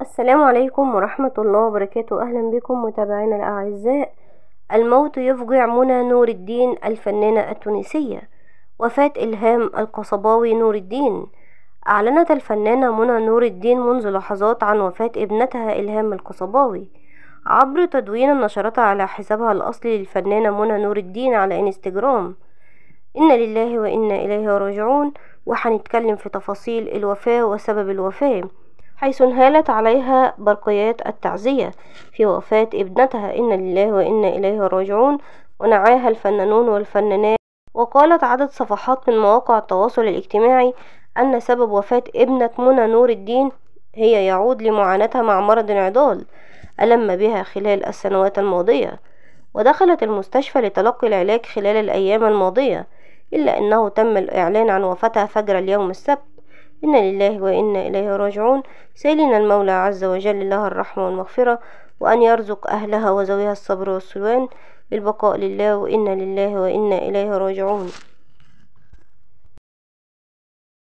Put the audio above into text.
السلام عليكم ورحمة الله وبركاته أهلا بكم متابعينا الأعزاء الموت يفجع منى نور الدين الفنانة التونسية وفاة إلهام القصباوي نور الدين أعلنت الفنانة منى نور الدين منذ لحظات عن وفاة ابنتها إلهام القصباوي عبر تدوين نشرتها على حسابها الأصلي للفنانة منى نور الدين على إنستجرام إنا لله وإنا إليه راجعون وهنتكلم في تفاصيل الوفاة وسبب الوفاة حيث انهالت عليها برقيات التعزية في وفاة ابنتها إن لله وإنا إليه راجعون ونعاها الفنانون والفنانات وقالت عدد صفحات من مواقع التواصل الاجتماعي أن سبب وفاة ابنة منى نور الدين هي يعود لمعاناتها مع مرض العضال ألم بها خلال السنوات الماضية ودخلت المستشفى لتلقي العلاج خلال الأيام الماضية إلا أنه تم الإعلان عن وفاتها فجر اليوم السبت إن لله وإنا إليه راجعون سائلين المولى عز وجل لها الرحمة والمغفرة وأن يرزق أهلها وزويها الصبر والسلوان بالبقاء لله وإنا لله وإنا إليه راجعون